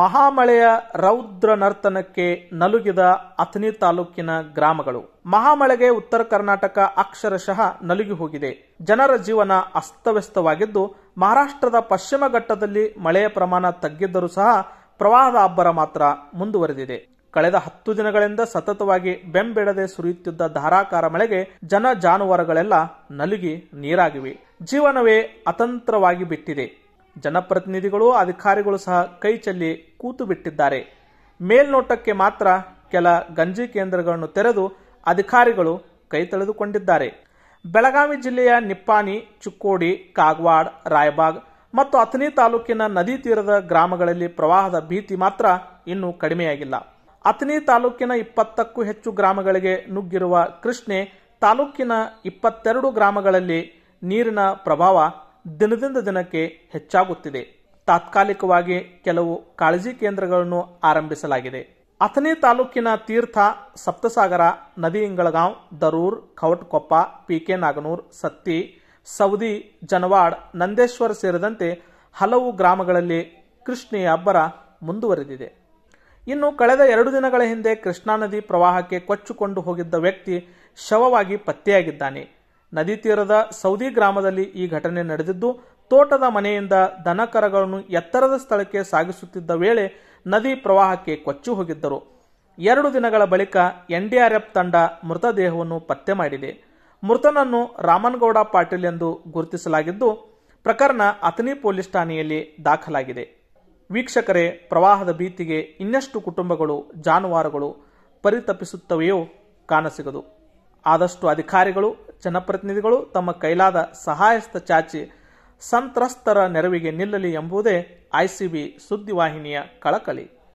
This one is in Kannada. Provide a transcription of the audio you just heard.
ಮಹಾಮಳೆಯ ರೌದ್ರ ನರ್ತನಕ್ಕೆ ನಲುಗಿದ ಅಥಣಿ ತಾಲೂಕಿನ ಗ್ರಾಮಗಳು ಮಹಾಮಳೆಗೆ ಉತ್ತರ ಕರ್ನಾಟಕ ಅಕ್ಷರಶಃ ನಲುಗಿ ಹೋಗಿದೆ ಜನರ ಜೀವನ ಅಸ್ತವ್ಯಸ್ತವಾಗಿದ್ದು ಮಹಾರಾಷ್ಟ್ರದ ಪಶ್ಚಿಮ ಘಟ್ಟದಲ್ಲಿ ಮಳೆಯ ಪ್ರಮಾಣ ತಗ್ಗಿದ್ದರೂ ಸಹ ಪ್ರವಾಹದ ಅಬ್ಬರ ಮಾತ್ರ ಮುಂದುವರೆದಿದೆ ಕಳೆದ ಹತ್ತು ದಿನಗಳಿಂದ ಸತತವಾಗಿ ಬೆಂಬಿಡದೆ ಸುರಿಯುತ್ತಿದ್ದ ಧಾರಾಕಾರ ಮಳೆಗೆ ಜನ ಜಾನುವಾರುಗಳೆಲ್ಲ ನಲುಗಿ ನೀರಾಗಿವೆ ಜೀವನವೇ ಅತಂತ್ರವಾಗಿ ಬಿಟ್ಟಿದೆ ಜನಪ್ರತಿನಿಧಿಗಳು ಅಧಿಕಾರಿಗಳು ಸಹ ಕೈ ಚೆಲ್ಲಿ ಕೂತು ಬಿಟ್ಟಿದ್ದಾರೆ ಮೇಲ್ನೋಟಕ್ಕೆ ಮಾತ್ರ ಕೆಲ ಗಂಜಿ ಕೇಂದ್ರಗಳನ್ನು ತೆರೆದು ಅಧಿಕಾರಿಗಳು ಕೈ ತಳೆದುಕೊಂಡಿದ್ದಾರೆ ಬೆಳಗಾವಿ ಜಿಲ್ಲೆಯ ನಿಪ್ಪಾನಿ ಚುಕ್ಕೋಡಿ ಕಾಗವಾಡ್ ರಾಯಬಾಗ್ ಮತ್ತು ಅಥಣಿ ತಾಲೂಕಿನ ನದಿ ತೀರದ ಗ್ರಾಮಗಳಲ್ಲಿ ಪ್ರವಾಹದ ಭೀತಿ ಮಾತ್ರ ಇನ್ನೂ ಕಡಿಮೆಯಾಗಿಲ್ಲ ಅಥಣಿ ತಾಲೂಕಿನ ಇಪ್ಪತ್ತಕ್ಕೂ ಹೆಚ್ಚು ಗ್ರಾಮಗಳಿಗೆ ನುಗ್ಗಿರುವ ಕೃಷ್ಣೆ ತಾಲೂಕಿನ ಇಪ್ಪತ್ತೆರಡು ಗ್ರಾಮಗಳಲ್ಲಿ ನೀರಿನ ಪ್ರಭಾವ ದಿನದಿಂದ ದಿನಕ್ಕೆ ಹೆಚ್ಚಾಗುತ್ತಿದೆ ತಾತ್ಕಾಲಿಕವಾಗಿ ಕೆಲವು ಕಾಳಜಿ ಕೇಂದ್ರಗಳನ್ನು ಆರಂಭಿಸಲಾಗಿದೆ ಅಥನಿ ತಾಲೂಕಿನ ತೀರ್ಥ ಸಪ್ತಸಾಗರ ನದಿ ಇಂಗಳಗಾಂವ್ ದರೂರ್ ಖವಟ್ಕೊಪ್ಪ ಪಿಕೆ ನಾಗನೂರ್ ಸತ್ತಿ ಸೌದಿ ಜನವಾಡ್ ನಂದೇಶ್ವರ ಸೇರಿದಂತೆ ಹಲವು ಗ್ರಾಮಗಳಲ್ಲಿ ಕೃಷ್ಣೆಯ ಅಬ್ಬರ ಮುಂದುವರೆದಿದೆ ಇನ್ನು ಕಳೆದ ಎರಡು ದಿನಗಳ ಹಿಂದೆ ಕೃಷ್ಣಾ ನದಿ ಪ್ರವಾಹಕ್ಕೆ ಕೊಚ್ಚಿಕೊಂಡು ಹೋಗಿದ್ದ ವ್ಯಕ್ತಿ ಶವವಾಗಿ ಪತ್ತೆಯಾಗಿದ್ದಾನೆ ನದಿ ತೀರದ ಸೌದಿ ಗ್ರಾಮದಲ್ಲಿ ಈ ಘಟನೆ ನಡೆದಿದ್ದು ತೋಟದ ಮನೆಯಿಂದ ದನಕರಗಳನ್ನು ಎತ್ತರದ ಸ್ಥಳಕ್ಕೆ ಸಾಗಿಸುತ್ತಿದ್ದ ವೇಳೆ ನದಿ ಪ್ರವಾಹಕ್ಕೆ ಕೊಚ್ಚಿ ಹೋಗಿದ್ದರು ಎರಡು ದಿನಗಳ ಬಳಿಕ ಎನ್ಡಿಆರ್ಎಫ್ ತಂಡ ಮೃತದೇಹವನ್ನು ಪತ್ತೆ ಮಾಡಿದೆ ಮೃತನನ್ನು ರಾಮನ್ಗೌಡ ಪಾಟೀಲ್ ಎಂದು ಗುರುತಿಸಲಾಗಿದ್ದು ಪ್ರಕರಣ ಅಥಣಿ ಪೊಲೀಸ್ ಠಾಣೆಯಲ್ಲಿ ದಾಖಲಾಗಿದೆ ವೀಕ್ಷಕರೇ ಪ್ರವಾಹದ ಭೀತಿಗೆ ಇನ್ನಷ್ಟು ಕುಟುಂಬಗಳು ಜಾನುವಾರುಗಳು ಪರಿತಪಿಸುತ್ತವೆಯೋ ಕಾಣಸಿಗದು ಆದಷ್ಟು ಅಧಿಕಾರಿಗಳು ಜನಪ್ರತಿನಿಧಿಗಳು ತಮ್ಮ ಕೈಲಾದ ಸಹಾಯಸ್ಥ ಚಾಚಿ ಸಂತ್ರಸ್ತರ ನೆರವಿಗೆ ನಿಲ್ಲಲಿ ಎಂಬುದೇ ಐಸಿಬಿ ಸುದ್ದಿವಾಹಿನಿಯ ಕಳಕಳಿ